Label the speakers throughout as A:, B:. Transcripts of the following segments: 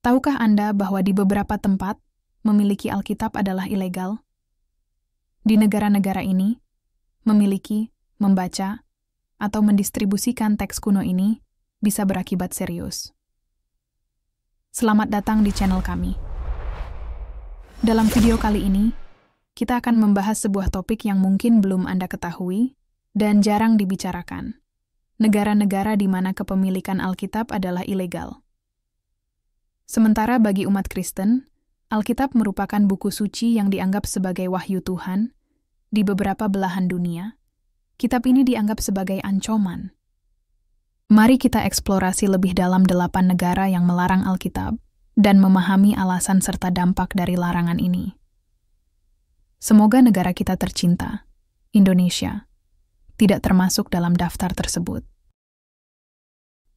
A: Tahukah Anda bahwa di beberapa tempat memiliki Alkitab adalah ilegal? Di negara-negara ini, memiliki, membaca, atau mendistribusikan teks kuno ini bisa berakibat serius. Selamat datang di channel kami. Dalam video kali ini, kita akan membahas sebuah topik yang mungkin belum Anda ketahui dan jarang dibicarakan. Negara-negara di mana kepemilikan Alkitab adalah ilegal. Sementara bagi umat Kristen, Alkitab merupakan buku suci yang dianggap sebagai wahyu Tuhan di beberapa belahan dunia. Kitab ini dianggap sebagai ancaman. Mari kita eksplorasi lebih dalam delapan negara yang melarang Alkitab dan memahami alasan serta dampak dari larangan ini. Semoga negara kita tercinta, Indonesia, tidak termasuk dalam daftar tersebut.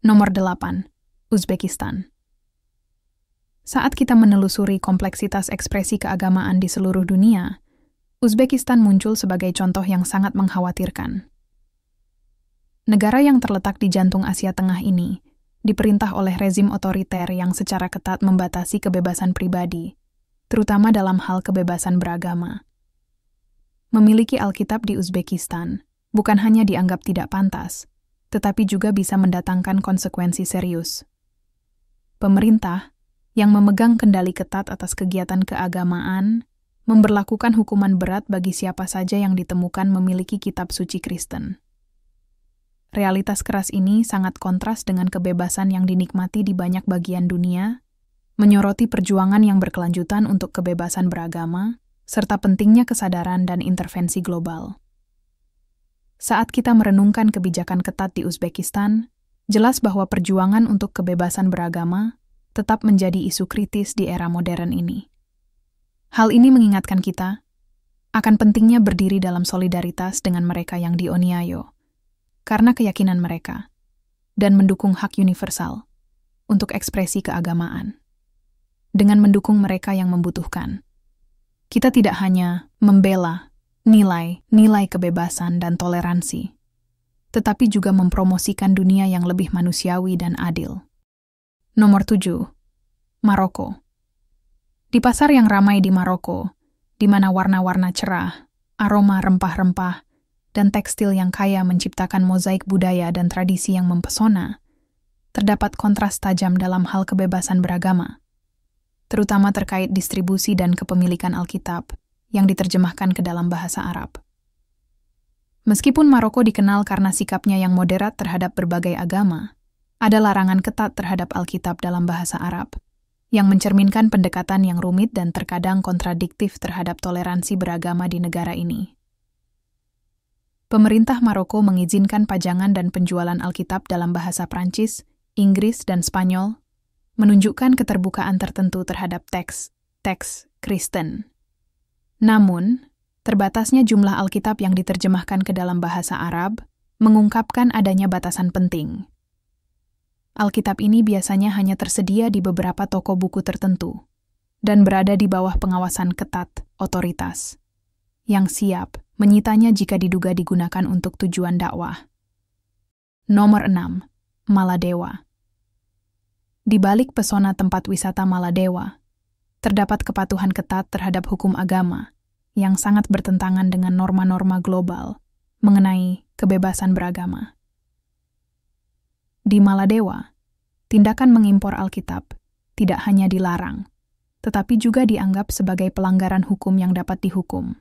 A: Nomor delapan, Uzbekistan saat kita menelusuri kompleksitas ekspresi keagamaan di seluruh dunia, Uzbekistan muncul sebagai contoh yang sangat mengkhawatirkan. Negara yang terletak di jantung Asia Tengah ini diperintah oleh rezim otoriter yang secara ketat membatasi kebebasan pribadi, terutama dalam hal kebebasan beragama. Memiliki Alkitab di Uzbekistan bukan hanya dianggap tidak pantas, tetapi juga bisa mendatangkan konsekuensi serius. Pemerintah yang memegang kendali ketat atas kegiatan keagamaan, memberlakukan hukuman berat bagi siapa saja yang ditemukan memiliki kitab suci Kristen. Realitas keras ini sangat kontras dengan kebebasan yang dinikmati di banyak bagian dunia, menyoroti perjuangan yang berkelanjutan untuk kebebasan beragama, serta pentingnya kesadaran dan intervensi global. Saat kita merenungkan kebijakan ketat di Uzbekistan, jelas bahwa perjuangan untuk kebebasan beragama tetap menjadi isu kritis di era modern ini. Hal ini mengingatkan kita akan pentingnya berdiri dalam solidaritas dengan mereka yang dioniayo, karena keyakinan mereka, dan mendukung hak universal untuk ekspresi keagamaan. Dengan mendukung mereka yang membutuhkan, kita tidak hanya membela nilai-nilai kebebasan dan toleransi, tetapi juga mempromosikan dunia yang lebih manusiawi dan adil. Nomor 7. Maroko. Di pasar yang ramai di Maroko, di mana warna-warna cerah, aroma rempah-rempah, dan tekstil yang kaya menciptakan mozaik budaya dan tradisi yang mempesona, terdapat kontras tajam dalam hal kebebasan beragama, terutama terkait distribusi dan kepemilikan Alkitab yang diterjemahkan ke dalam bahasa Arab. Meskipun Maroko dikenal karena sikapnya yang moderat terhadap berbagai agama, ada larangan ketat terhadap Alkitab dalam bahasa Arab, yang mencerminkan pendekatan yang rumit dan terkadang kontradiktif terhadap toleransi beragama di negara ini. Pemerintah Maroko mengizinkan pajangan dan penjualan Alkitab dalam bahasa Prancis, Inggris, dan Spanyol, menunjukkan keterbukaan tertentu terhadap teks, teks Kristen. Namun, terbatasnya jumlah Alkitab yang diterjemahkan ke dalam bahasa Arab mengungkapkan adanya batasan penting – Alkitab ini biasanya hanya tersedia di beberapa toko buku tertentu dan berada di bawah pengawasan ketat otoritas yang siap menyitanya jika diduga digunakan untuk tujuan dakwah. Nomor 6. Maladewa Di balik pesona tempat wisata Maladewa, terdapat kepatuhan ketat terhadap hukum agama yang sangat bertentangan dengan norma-norma global mengenai kebebasan beragama. Di Maladewa, tindakan mengimpor Alkitab tidak hanya dilarang, tetapi juga dianggap sebagai pelanggaran hukum yang dapat dihukum.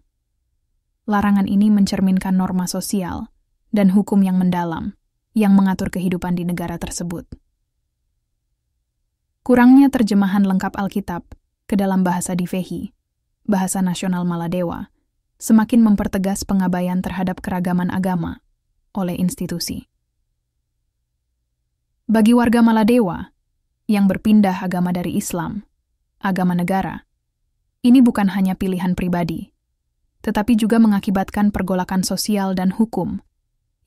A: Larangan ini mencerminkan norma sosial dan hukum yang mendalam yang mengatur kehidupan di negara tersebut. Kurangnya terjemahan lengkap Alkitab ke dalam bahasa Divehi, bahasa nasional Maladewa, semakin mempertegas pengabaian terhadap keragaman agama oleh institusi. Bagi warga Maladewa yang berpindah agama dari Islam, agama negara, ini bukan hanya pilihan pribadi, tetapi juga mengakibatkan pergolakan sosial dan hukum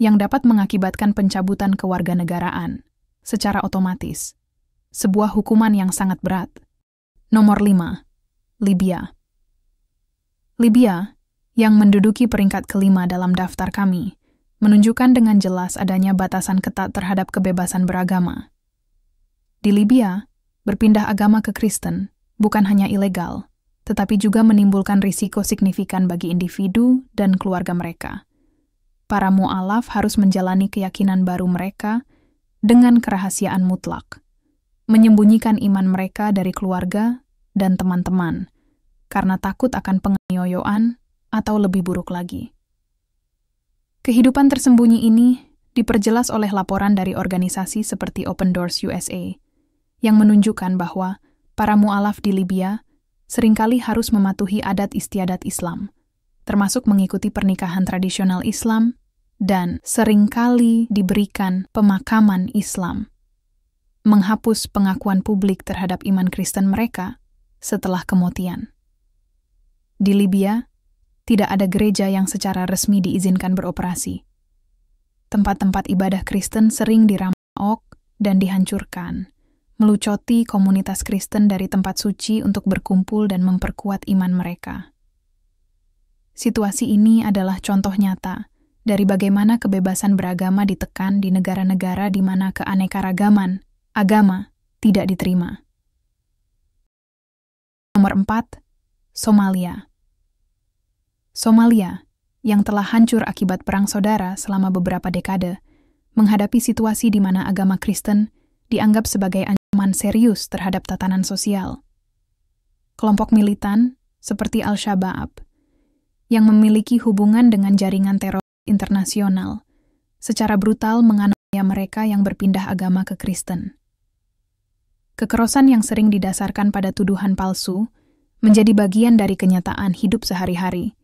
A: yang dapat mengakibatkan pencabutan kewarganegaraan secara otomatis, sebuah hukuman yang sangat berat. Nomor 5. Libya Libya, yang menduduki peringkat kelima dalam daftar kami, menunjukkan dengan jelas adanya batasan ketat terhadap kebebasan beragama. Di Libya, berpindah agama ke Kristen bukan hanya ilegal, tetapi juga menimbulkan risiko signifikan bagi individu dan keluarga mereka. Para mu'alaf harus menjalani keyakinan baru mereka dengan kerahasiaan mutlak, menyembunyikan iman mereka dari keluarga dan teman-teman, karena takut akan penganiayaan atau lebih buruk lagi. Kehidupan tersembunyi ini diperjelas oleh laporan dari organisasi seperti Open Doors USA yang menunjukkan bahwa para mualaf di Libya seringkali harus mematuhi adat istiadat Islam, termasuk mengikuti pernikahan tradisional Islam dan seringkali diberikan pemakaman Islam. Menghapus pengakuan publik terhadap iman Kristen mereka setelah kematian. Di Libya, tidak ada gereja yang secara resmi diizinkan beroperasi. Tempat-tempat ibadah Kristen sering dirampok dan dihancurkan, melucoti komunitas Kristen dari tempat suci untuk berkumpul dan memperkuat iman mereka. Situasi ini adalah contoh nyata dari bagaimana kebebasan beragama ditekan di negara-negara di mana keanekaragaman, agama, tidak diterima. Nomor 4. Somalia Somalia, yang telah hancur akibat perang saudara selama beberapa dekade, menghadapi situasi di mana agama Kristen dianggap sebagai ancaman serius terhadap tatanan sosial. Kelompok militan seperti Al-Shabaab yang memiliki hubungan dengan jaringan teror internasional secara brutal menganiaya mereka yang berpindah agama ke Kristen. Kekerasan yang sering didasarkan pada tuduhan palsu menjadi bagian dari kenyataan hidup sehari-hari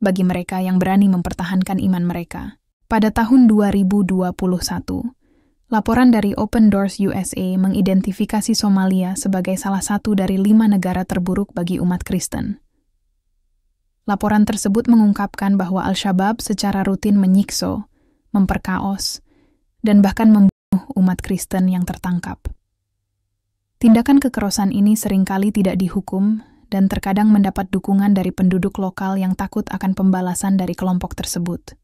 A: bagi mereka yang berani mempertahankan iman mereka. Pada tahun 2021, laporan dari Open Doors USA mengidentifikasi Somalia sebagai salah satu dari lima negara terburuk bagi umat Kristen. Laporan tersebut mengungkapkan bahwa Al-Shabaab secara rutin menyiksa, memperkaos, dan bahkan membunuh umat Kristen yang tertangkap. Tindakan kekerasan ini seringkali tidak dihukum dan terkadang mendapat dukungan dari penduduk lokal yang takut akan pembalasan dari kelompok tersebut.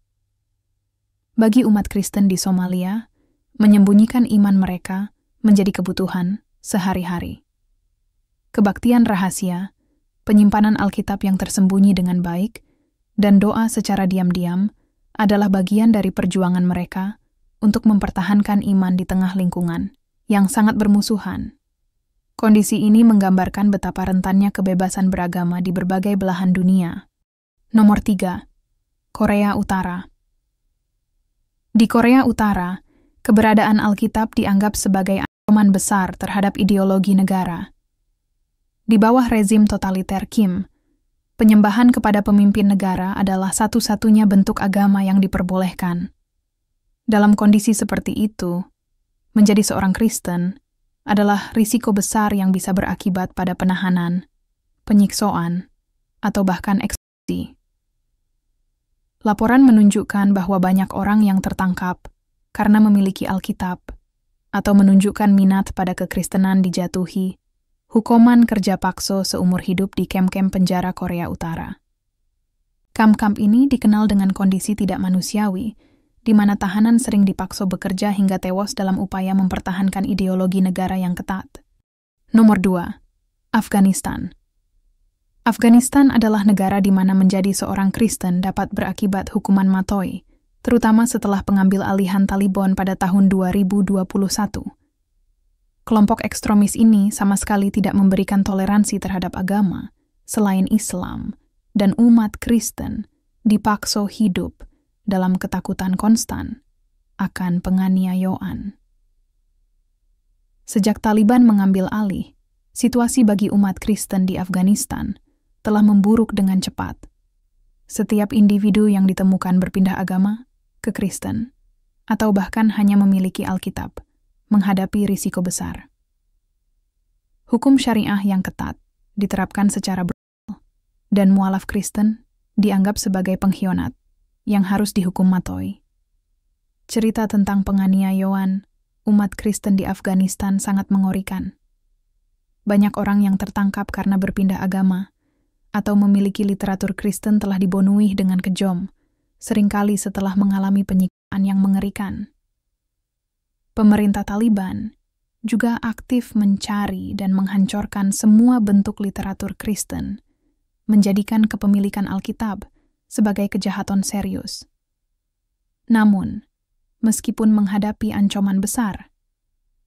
A: Bagi umat Kristen di Somalia, menyembunyikan iman mereka menjadi kebutuhan sehari-hari. Kebaktian rahasia, penyimpanan Alkitab yang tersembunyi dengan baik, dan doa secara diam-diam adalah bagian dari perjuangan mereka untuk mempertahankan iman di tengah lingkungan yang sangat bermusuhan. Kondisi ini menggambarkan betapa rentannya kebebasan beragama di berbagai belahan dunia. Nomor 3. Korea Utara Di Korea Utara, keberadaan Alkitab dianggap sebagai ancaman besar terhadap ideologi negara. Di bawah rezim totaliter Kim, penyembahan kepada pemimpin negara adalah satu-satunya bentuk agama yang diperbolehkan. Dalam kondisi seperti itu, menjadi seorang Kristen adalah risiko besar yang bisa berakibat pada penahanan, penyiksaan, atau bahkan eksekusi. Laporan menunjukkan bahwa banyak orang yang tertangkap karena memiliki Alkitab atau menunjukkan minat pada kekristenan dijatuhi hukuman kerja paksa seumur hidup di kem-kem penjara Korea Utara. Kam-kam ini dikenal dengan kondisi tidak manusiawi di mana tahanan sering dipaksa bekerja hingga tewas dalam upaya mempertahankan ideologi negara yang ketat. Nomor 2. Afghanistan Afghanistan adalah negara di mana menjadi seorang Kristen dapat berakibat hukuman matoi, terutama setelah pengambil alihan Taliban pada tahun 2021. Kelompok ekstremis ini sama sekali tidak memberikan toleransi terhadap agama, selain Islam, dan umat Kristen dipakso hidup – dalam ketakutan konstan akan penganiayaan. Sejak Taliban mengambil alih, situasi bagi umat Kristen di Afghanistan telah memburuk dengan cepat. Setiap individu yang ditemukan berpindah agama ke Kristen, atau bahkan hanya memiliki Alkitab, menghadapi risiko besar. Hukum syariah yang ketat diterapkan secara brutal, dan mualaf Kristen dianggap sebagai pengkhianat yang harus dihukum matoi. Cerita tentang penganiayaan umat Kristen di Afghanistan sangat mengorikan. Banyak orang yang tertangkap karena berpindah agama atau memiliki literatur Kristen telah dibonuhi dengan kejom, seringkali setelah mengalami penyiksaan yang mengerikan. Pemerintah Taliban juga aktif mencari dan menghancurkan semua bentuk literatur Kristen, menjadikan kepemilikan Alkitab – sebagai kejahatan serius. Namun, meskipun menghadapi ancaman besar,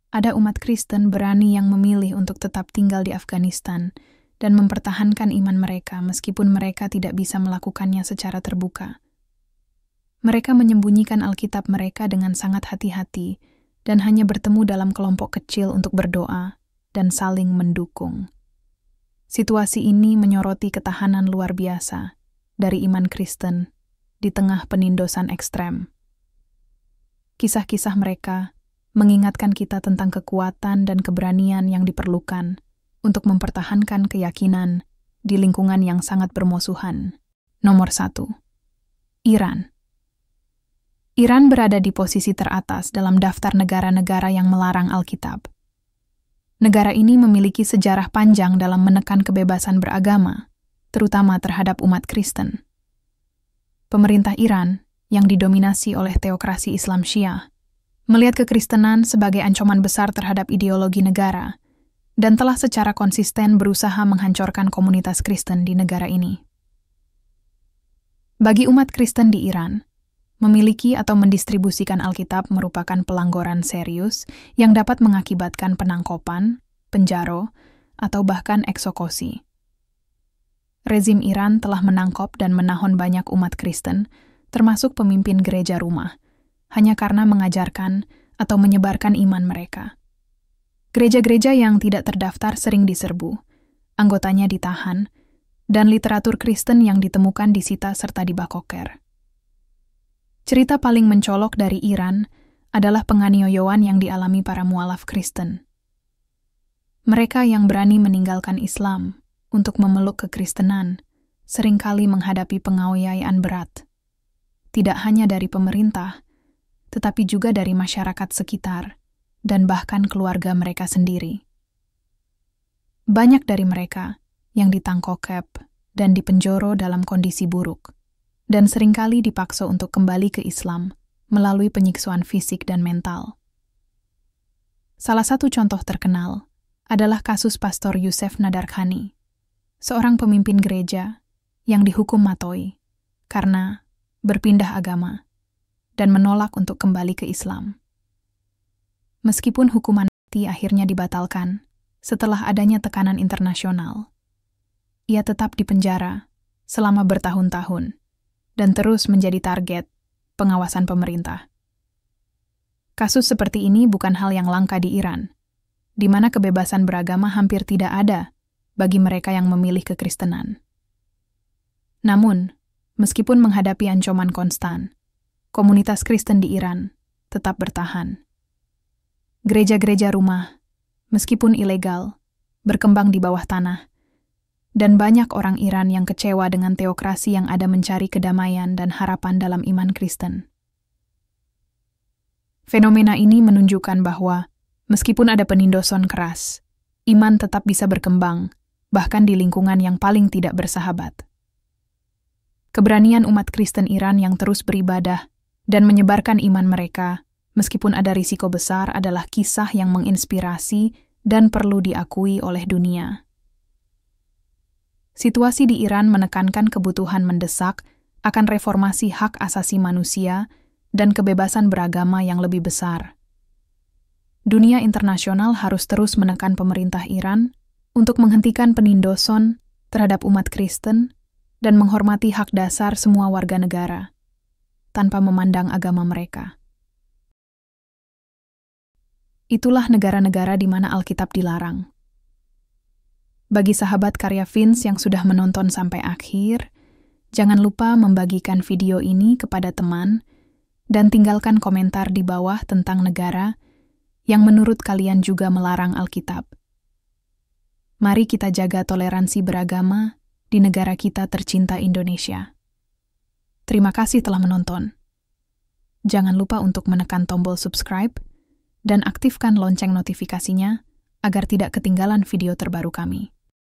A: ada umat Kristen berani yang memilih untuk tetap tinggal di Afghanistan dan mempertahankan iman mereka meskipun mereka tidak bisa melakukannya secara terbuka. Mereka menyembunyikan Alkitab mereka dengan sangat hati-hati dan hanya bertemu dalam kelompok kecil untuk berdoa dan saling mendukung. Situasi ini menyoroti ketahanan luar biasa dari iman Kristen di tengah penindosan ekstrem. Kisah-kisah mereka mengingatkan kita tentang kekuatan dan keberanian yang diperlukan untuk mempertahankan keyakinan di lingkungan yang sangat bermusuhan. Nomor satu, Iran. Iran berada di posisi teratas dalam daftar negara-negara yang melarang Alkitab. Negara ini memiliki sejarah panjang dalam menekan kebebasan beragama, terutama terhadap umat Kristen. Pemerintah Iran, yang didominasi oleh teokrasi Islam Syiah, melihat kekristenan sebagai ancaman besar terhadap ideologi negara dan telah secara konsisten berusaha menghancurkan komunitas Kristen di negara ini. Bagi umat Kristen di Iran, memiliki atau mendistribusikan Alkitab merupakan pelanggaran serius yang dapat mengakibatkan penangkopan, penjaro, atau bahkan eksokosi rezim Iran telah menangkap dan menahan banyak umat Kristen, termasuk pemimpin gereja rumah, hanya karena mengajarkan atau menyebarkan iman mereka. Gereja-gereja yang tidak terdaftar sering diserbu, anggotanya ditahan, dan literatur Kristen yang ditemukan disita serta dibakoker. Cerita paling mencolok dari Iran adalah penganiayaan yang dialami para mualaf Kristen. Mereka yang berani meninggalkan Islam, untuk memeluk kekristenan seringkali menghadapi penganiayaan berat, tidak hanya dari pemerintah, tetapi juga dari masyarakat sekitar dan bahkan keluarga mereka sendiri. Banyak dari mereka yang ditangkokep dan dipenjoro dalam kondisi buruk, dan seringkali dipaksa untuk kembali ke Islam melalui penyiksaan fisik dan mental. Salah satu contoh terkenal adalah kasus Pastor Yusef Nadarkhani, seorang pemimpin gereja yang dihukum matoi karena berpindah agama dan menolak untuk kembali ke Islam. Meskipun hukuman mati akhirnya dibatalkan setelah adanya tekanan internasional, ia tetap dipenjara selama bertahun-tahun dan terus menjadi target pengawasan pemerintah. Kasus seperti ini bukan hal yang langka di Iran, di mana kebebasan beragama hampir tidak ada bagi mereka yang memilih kekristenan. Namun, meskipun menghadapi ancaman konstan, komunitas Kristen di Iran tetap bertahan. Gereja-gereja rumah, meskipun ilegal, berkembang di bawah tanah, dan banyak orang Iran yang kecewa dengan teokrasi yang ada mencari kedamaian dan harapan dalam iman Kristen. Fenomena ini menunjukkan bahwa meskipun ada penindosan keras, iman tetap bisa berkembang bahkan di lingkungan yang paling tidak bersahabat. Keberanian umat Kristen Iran yang terus beribadah dan menyebarkan iman mereka, meskipun ada risiko besar, adalah kisah yang menginspirasi dan perlu diakui oleh dunia. Situasi di Iran menekankan kebutuhan mendesak akan reformasi hak asasi manusia dan kebebasan beragama yang lebih besar. Dunia internasional harus terus menekan pemerintah Iran untuk menghentikan penindoson terhadap umat Kristen dan menghormati hak dasar semua warga negara tanpa memandang agama mereka. Itulah negara-negara di mana Alkitab dilarang. Bagi sahabat karya Vince yang sudah menonton sampai akhir, jangan lupa membagikan video ini kepada teman dan tinggalkan komentar di bawah tentang negara yang menurut kalian juga melarang Alkitab. Mari kita jaga toleransi beragama di negara kita tercinta Indonesia. Terima kasih telah menonton. Jangan lupa untuk menekan tombol subscribe dan aktifkan lonceng notifikasinya agar tidak ketinggalan video terbaru kami.